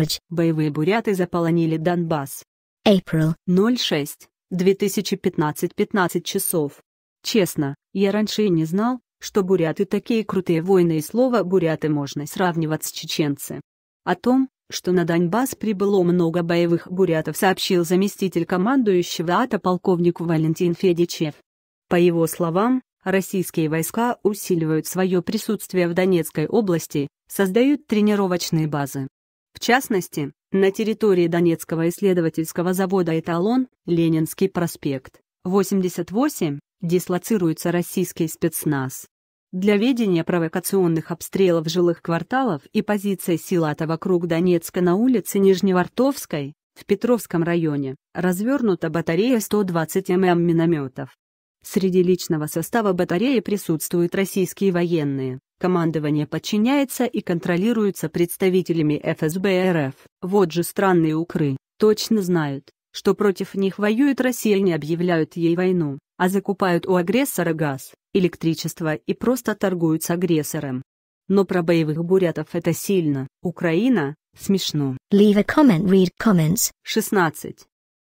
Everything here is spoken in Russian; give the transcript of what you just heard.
Cartridge. Боевые буряты заполонили Донбасс. April 06 2015 15 часов. Честно, я раньше и не знал, что буряты такие крутые воины и слово «буряты» можно сравнивать с чеченцы. О том, что на Донбасс прибыло много боевых бурятов сообщил заместитель командующего АТО полковник Валентин Федичев. По его словам, российские войска усиливают свое присутствие в Донецкой области, создают тренировочные базы, в частности, на территории Донецкого исследовательского завода «Эталон» Ленинский проспект, 88, дислоцируется российский спецназ. Для ведения провокационных обстрелов жилых кварталов и позиции аТО вокруг Донецка на улице Нижневартовской, в Петровском районе, развернута батарея 120 мм минометов. Среди личного состава батареи присутствуют российские военные, Командование подчиняется и контролируется представителями ФСБ РФ. Вот же странные укры, точно знают, что против них воюет Россия и не объявляют ей войну, а закупают у агрессора газ, электричество и просто торгуют с агрессором. Но про боевых бурятов это сильно. Украина – смешно. Leave a comment, read comments. 16.